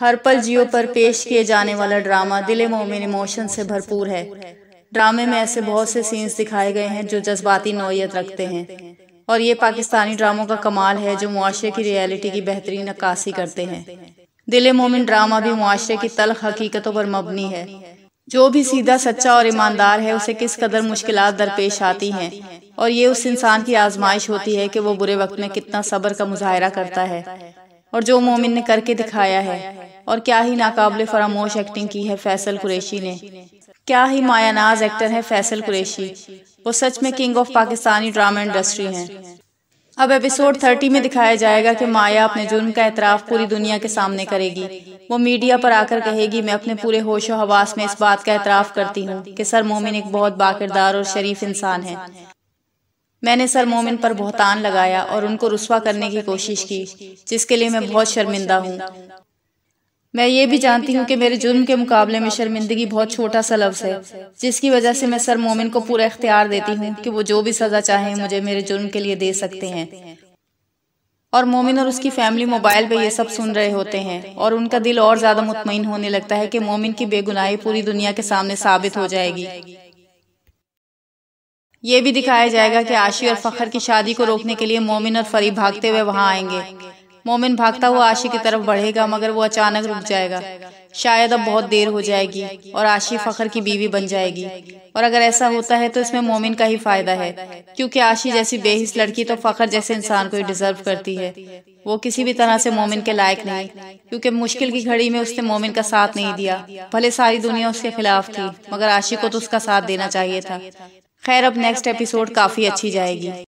हर पल जियो पर पेश किए जाने वाला ड्रामा दिले मोमिन इमोशन से भरपूर है ड्रामे में ऐसे बहुत से सीन्स दिखाए गए हैं जो जज्बाती नौीयत रखते हैं और ये पाकिस्तानी ड्रामों का कमाल है जो मुआरे की रियलिटी की बेहतरीन अक्सी करते हैं दिल मोमिन ड्रामा भी मुआरे की तलख हकीकतों पर मबनी है जो भी सीधा सच्चा और ईमानदार है उसे किस कदर मुश्किल दरपेश आती हैं और ये उस इंसान की आजमाइश होती है कि वो बुरे वक्त में कितना सब्र का मुजाहरा करता है और जो मोमिन ने करके दिखाया है और क्या ही नाकाबले फरामोश एक्टिंग की है फैसल कुरैशी ने क्या ही मायानाज एक्टर है फैसल कुरैशी वो सच में king of Pakistani drama industry हैं अब एपिसोड थर्टी में दिखाया जाएगा कि माया अपने जुर्म का एतराफ़ पूरी दुनिया के सामने करेगी वो मीडिया पर आकर कहेगी मैं अपने पूरे होशो हवास में इस बात का एतराफ़ करती हूँ कि सर मोमिन एक बहुत बाकिरदार और शरीफ इंसान है मैंने सर मोमिन पर बहुतान लगाया और उनको रुसवा करने की कोशिश की जिसके लिए मैं बहुत शर्मिंदा हूँ मैं ये भी जानती हूँ कि मेरे जुर्म के मुकाबले में शर्मिंदगी बहुत छोटा सा लफ्ज़ है जिसकी वजह से मैं सर मोमिन को पूरा इख्तियार देती हूँ कि वो जो भी सज़ा चाहे मुझे मेरे जुर्म के लिए दे सकते हैं और मोमिन और उसकी फैमिली मोबाइल पे ये सब सुन रहे होते हैं और उनका दिल और ज़्यादा मुतमिन होने लगता है कि मोमिन की बेगुनाही पूरी दुनिया के सामने साबित हो जाएगी ये भी दिखाया जाएगा कि आशी और फखर की शादी को रोकने के लिए मोमिन और फरीब भागते हुए वहां आएंगे मोमिन भागता हुआ आशी की तरफ बढ़ेगा मगर वो अचानक रुक जाएगा शायद अब बहुत देर हो जाएगी और आशी फखर की बीवी बन जाएगी और अगर ऐसा होता है तो इसमें मोमिन का ही फायदा है क्योंकि आशी जैसी बेहिस लड़की तो फखर जैसे इंसान को ही डिजर्व करती है वो किसी भी तरह से मोमिन के लायक नहीं क्योंकि मुश्किल की घड़ी में उसने मोमिन का साथ नहीं दिया भले सारी दुनिया उसके खिलाफ थी मगर आशी को तो उसका साथ देना चाहिए था खैर अब नेक्स्ट एपिसोड काफी अच्छी जाएगी